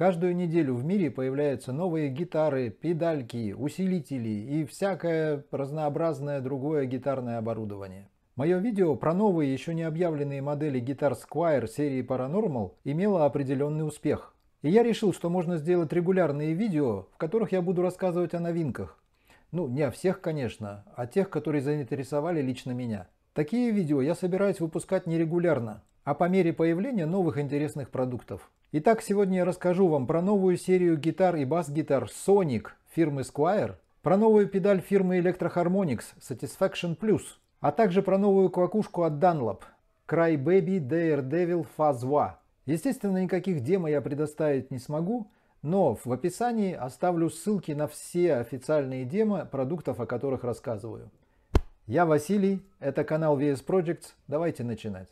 Каждую неделю в мире появляются новые гитары, педальки, усилители и всякое разнообразное другое гитарное оборудование. Мое видео про новые еще не объявленные модели гитар Squire серии Paranormal имело определенный успех. И я решил, что можно сделать регулярные видео, в которых я буду рассказывать о новинках. Ну, не о всех, конечно, а тех, которые заинтересовали лично меня. Такие видео я собираюсь выпускать нерегулярно, а по мере появления новых интересных продуктов. Итак, сегодня я расскажу вам про новую серию гитар и бас-гитар Sonic фирмы Squire, про новую педаль фирмы Electroharmonix Satisfaction Plus, а также про новую квакушку от Dunlop Crybaby Daredevil Phase 2. Естественно, никаких демо я предоставить не смогу, но в описании оставлю ссылки на все официальные демо продуктов, о которых рассказываю. Я Василий, это канал VS Projects, давайте начинать.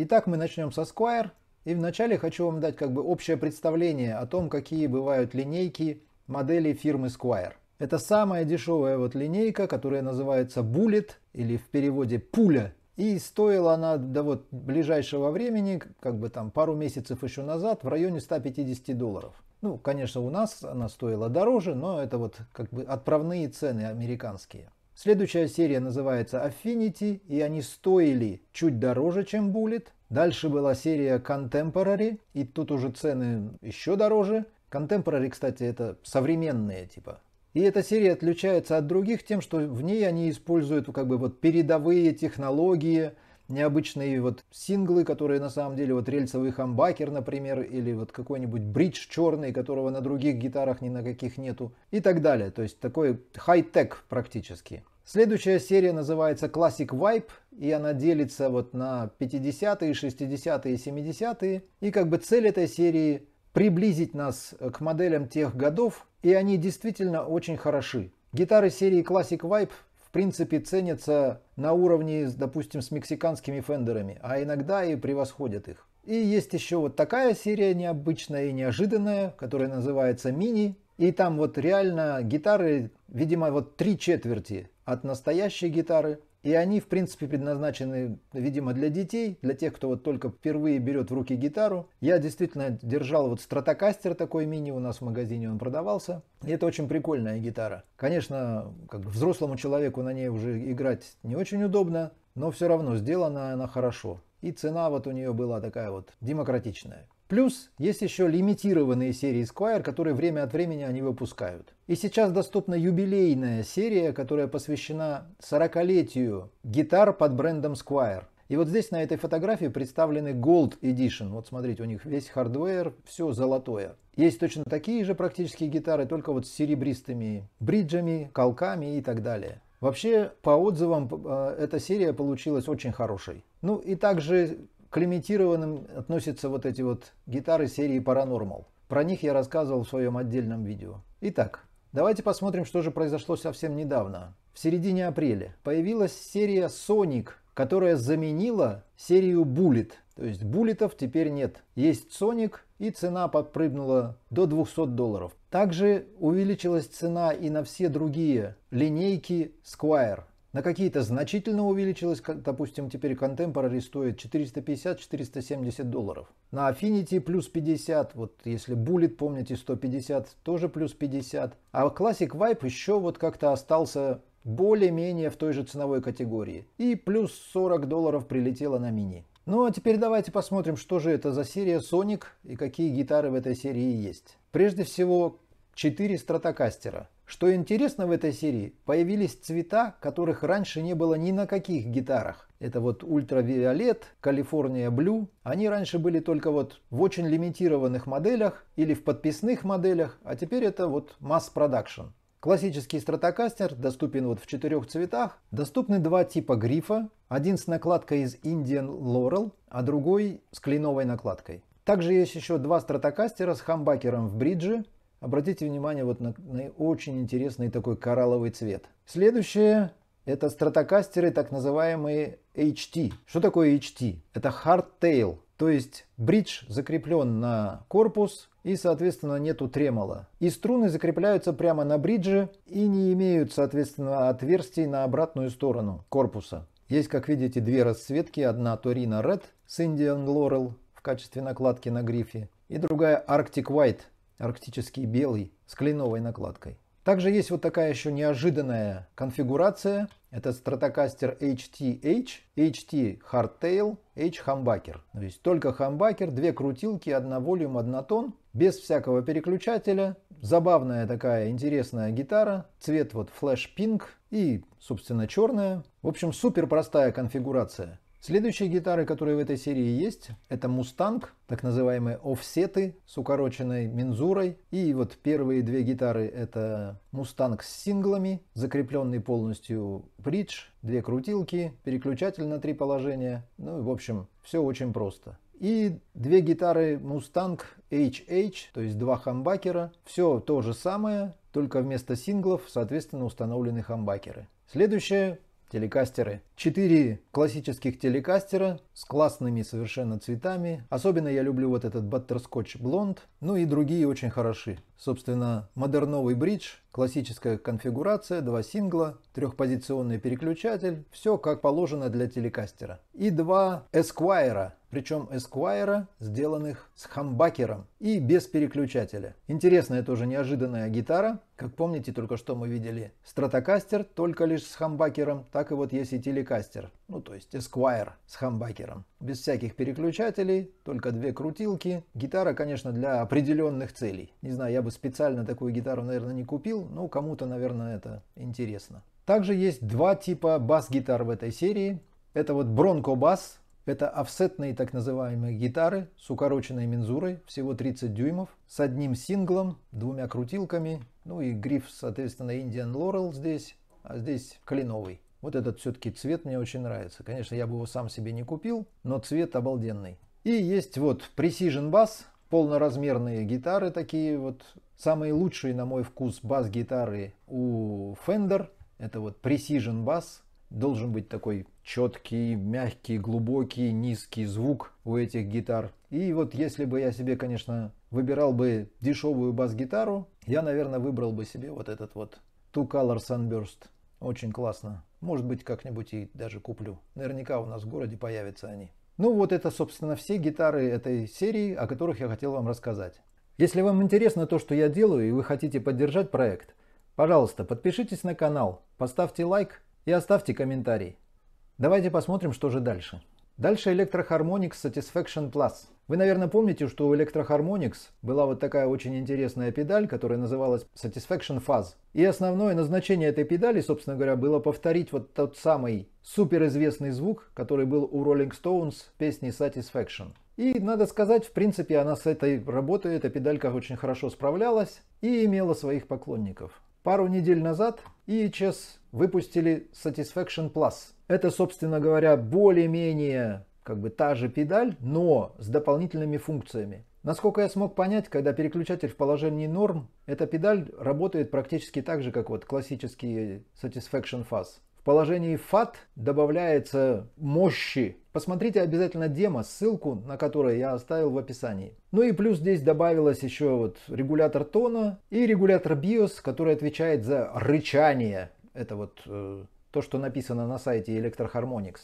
Итак, мы начнем со Squire. И вначале хочу вам дать как бы общее представление о том, какие бывают линейки моделей фирмы Squire. Это самая дешевая вот линейка, которая называется Bullet или в переводе пуля. И стоила она до вот ближайшего времени, как бы там пару месяцев еще назад, в районе 150 долларов. Ну, конечно, у нас она стоила дороже, но это вот как бы отправные цены американские. Следующая серия называется Affinity, и они стоили чуть дороже, чем Bullet. Дальше была серия Contemporary, и тут уже цены еще дороже. Contemporary, кстати, это современные типа. И эта серия отличается от других тем, что в ней они используют ну, как бы вот передовые технологии, необычные вот синглы, которые на самом деле вот рельсовый хамбакер, например, или вот какой-нибудь бридж черный, которого на других гитарах ни на каких нету и так далее. То есть такой хай-тек практически. Следующая серия называется Classic Vibe, и она делится вот на 50-е, 60-е, 70-е. И как бы цель этой серии приблизить нас к моделям тех годов, и они действительно очень хороши. Гитары серии Classic Vibe в принципе ценятся на уровне, допустим, с мексиканскими фендерами, а иногда и превосходят их. И есть еще вот такая серия необычная и неожиданная, которая называется «Мини». И там вот реально гитары, видимо, вот три четверти от настоящей гитары, и они, в принципе, предназначены, видимо, для детей, для тех, кто вот только впервые берет в руки гитару. Я действительно держал вот стратокастер такой мини у нас в магазине, он продавался. И это очень прикольная гитара. Конечно, как бы взрослому человеку на ней уже играть не очень удобно, но все равно сделана она хорошо. И цена вот у нее была такая вот демократичная. Плюс есть еще лимитированные серии Squire, которые время от времени они выпускают. И сейчас доступна юбилейная серия, которая посвящена 40-летию гитар под брендом Squire. И вот здесь на этой фотографии представлены Gold Edition. Вот смотрите, у них весь хардвер, все золотое. Есть точно такие же практически гитары, только вот с серебристыми бриджами, колками и так далее. Вообще, по отзывам, э, эта серия получилась очень хорошей. Ну и также к лимитированным относятся вот эти вот гитары серии Paranormal. Про них я рассказывал в своем отдельном видео. Итак, давайте посмотрим, что же произошло совсем недавно. В середине апреля появилась серия Sonic, которая заменила серию Bullet. То есть буллетов теперь нет. Есть Sonic и цена подпрыгнула до 200 долларов. Также увеличилась цена и на все другие линейки Squire на какие-то значительно увеличилось, допустим, теперь Contemporary стоит 450-470 долларов. На Affinity плюс 50, вот если Bullet, помните, 150, тоже плюс 50. А Classic Vibe еще вот как-то остался более-менее в той же ценовой категории. И плюс 40 долларов прилетело на мини. Ну а теперь давайте посмотрим, что же это за серия Sonic и какие гитары в этой серии есть. Прежде всего, 4 стратокастера. Что интересно в этой серии, появились цвета, которых раньше не было ни на каких гитарах. Это вот ультравиолет, Калифорния Блю. Они раньше были только вот в очень лимитированных моделях или в подписных моделях, а теперь это вот масс-продакшн. Классический стратокастер доступен вот в четырех цветах. Доступны два типа грифа. Один с накладкой из Indian Laurel, а другой с кленовой накладкой. Также есть еще два стратокастера с хамбакером в бридже Обратите внимание вот на, на очень интересный такой коралловый цвет. Следующее это стратокастеры, так называемые HT. Что такое HT? Это hardtail, то есть бридж закреплен на корпус и, соответственно, нету тремола. И струны закрепляются прямо на бридже и не имеют, соответственно, отверстий на обратную сторону корпуса. Есть, как видите, две расцветки. Одна Torino Red с Indian Laurel в качестве накладки на грифе и другая Arctic White арктический белый с кленовой накладкой. Также есть вот такая еще неожиданная конфигурация. Это стратокастер HTH, HT Hardtail, H Humbucker. То есть только Humbucker, две крутилки, одна волюм, однотон, без всякого переключателя. Забавная такая интересная гитара. Цвет вот флэш пинг и, собственно, черная. В общем, супер простая конфигурация. Следующие гитары, которые в этой серии есть, это Мустанг, так называемые офсеты с укороченной мензурой. И вот первые две гитары это Мустанг с синглами, закрепленный полностью бридж, две крутилки, переключатель на три положения. Ну и в общем, все очень просто. И две гитары Mustang HH, то есть два хамбакера. Все то же самое, только вместо синглов, соответственно, установлены хамбакеры. Следующая телекастеры. Четыре классических телекастера с классными совершенно цветами. Особенно я люблю вот этот баттерскотч блонд. Ну и другие очень хороши. Собственно, модерновый бридж, классическая конфигурация, два сингла, трехпозиционный переключатель. Все как положено для телекастера. И два эсквайра причем Esquire, сделанных с хамбакером и без переключателя. Интересная тоже неожиданная гитара. Как помните, только что мы видели стратокастер только лишь с хамбакером, так и вот есть и телекастер, ну то есть Esquire с хамбакером. Без всяких переключателей, только две крутилки. Гитара, конечно, для определенных целей. Не знаю, я бы специально такую гитару, наверное, не купил, но кому-то, наверное, это интересно. Также есть два типа бас-гитар в этой серии. Это вот бронко-бас это офсетные так называемые гитары с укороченной мензурой, всего 30 дюймов, с одним синглом, двумя крутилками, ну и гриф, соответственно, Indian Laurel здесь, а здесь кленовый. Вот этот все-таки цвет мне очень нравится. Конечно, я бы его сам себе не купил, но цвет обалденный. И есть вот Precision Bass, полноразмерные гитары такие вот. Самые лучшие, на мой вкус, бас-гитары у Fender. Это вот Precision Bass должен быть такой четкий, мягкий, глубокий, низкий звук у этих гитар. И вот если бы я себе, конечно, выбирал бы дешевую бас-гитару, я, наверное, выбрал бы себе вот этот вот Two Color Sunburst. Очень классно. Может быть, как-нибудь и даже куплю. Наверняка у нас в городе появятся они. Ну вот это, собственно, все гитары этой серии, о которых я хотел вам рассказать. Если вам интересно то, что я делаю, и вы хотите поддержать проект, пожалуйста, подпишитесь на канал, поставьте лайк и оставьте комментарий. Давайте посмотрим, что же дальше. Дальше Electroharmonix Satisfaction Plus. Вы, наверное, помните, что у Electroharmonix была вот такая очень интересная педаль, которая называлась Satisfaction Fuzz. И основное назначение этой педали, собственно говоря, было повторить вот тот самый суперизвестный звук, который был у Rolling Stones песни Satisfaction. И надо сказать, в принципе, она с этой работой, эта педалька очень хорошо справлялась и имела своих поклонников. Пару недель назад EHS выпустили Satisfaction Plus. Это, собственно говоря, более-менее как бы та же педаль, но с дополнительными функциями. Насколько я смог понять, когда переключатель в положении норм, эта педаль работает практически так же, как вот классический Satisfaction Fuzz положении FAT добавляется мощи. Посмотрите обязательно демо, ссылку на которое я оставил в описании. Ну и плюс здесь добавилось еще вот регулятор тона и регулятор BIOS, который отвечает за рычание. Это вот э, то, что написано на сайте Electroharmonix.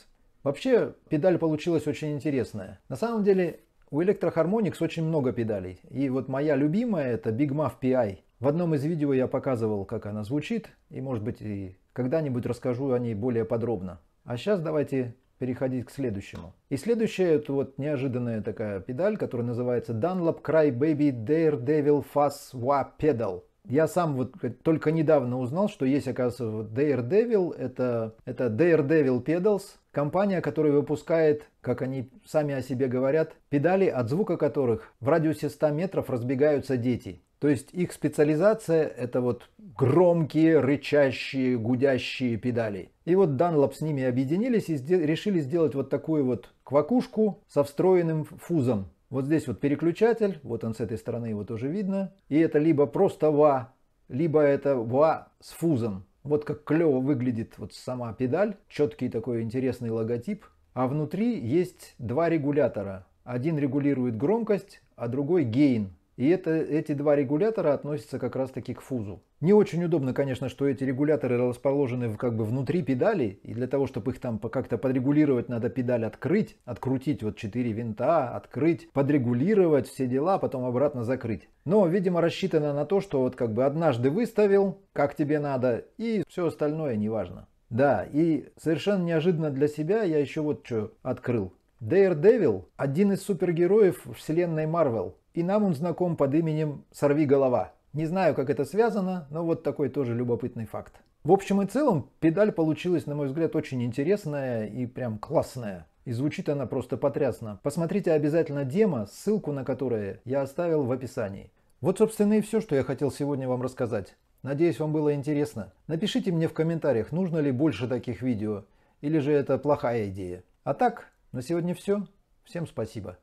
Вообще, педаль получилась очень интересная. На самом деле, у Electroharmonix очень много педалей. И вот моя любимая это Big Muff PI. В одном из видео я показывал, как она звучит, и может быть и когда-нибудь расскажу о ней более подробно. А сейчас давайте переходить к следующему. И следующая это вот неожиданная такая педаль, которая называется Dunlop Cry Baby Daredevil Fuzz Wah Pedal. Я сам вот только недавно узнал, что есть, оказывается, Daredevil, это, это Daredevil Pedals, компания, которая выпускает, как они сами о себе говорят, педали, от звука которых в радиусе 100 метров разбегаются дети. То есть их специализация – это вот громкие, рычащие, гудящие педали. И вот Dunlop с ними объединились и сде- решили сделать вот такую вот квакушку со встроенным фузом. Вот здесь вот переключатель, вот он с этой стороны его тоже видно. И это либо просто ВА, либо это ВА с фузом. Вот как клево выглядит вот сама педаль, четкий такой интересный логотип. А внутри есть два регулятора. Один регулирует громкость, а другой гейн. И это, эти два регулятора относятся как раз таки к фузу. Не очень удобно, конечно, что эти регуляторы расположены в, как бы внутри педали, и для того, чтобы их там как-то подрегулировать, надо педаль открыть, открутить вот 4 винта, открыть, подрегулировать все дела, потом обратно закрыть. Но, видимо, рассчитано на то, что вот как бы однажды выставил, как тебе надо, и все остальное неважно. Да, и совершенно неожиданно для себя я еще вот что открыл. Daredevil – один из супергероев вселенной Марвел и нам он знаком под именем «Сорви голова». Не знаю, как это связано, но вот такой тоже любопытный факт. В общем и целом, педаль получилась, на мой взгляд, очень интересная и прям классная. И звучит она просто потрясно. Посмотрите обязательно демо, ссылку на которое я оставил в описании. Вот, собственно, и все, что я хотел сегодня вам рассказать. Надеюсь, вам было интересно. Напишите мне в комментариях, нужно ли больше таких видео, или же это плохая идея. А так, на сегодня все. Всем спасибо.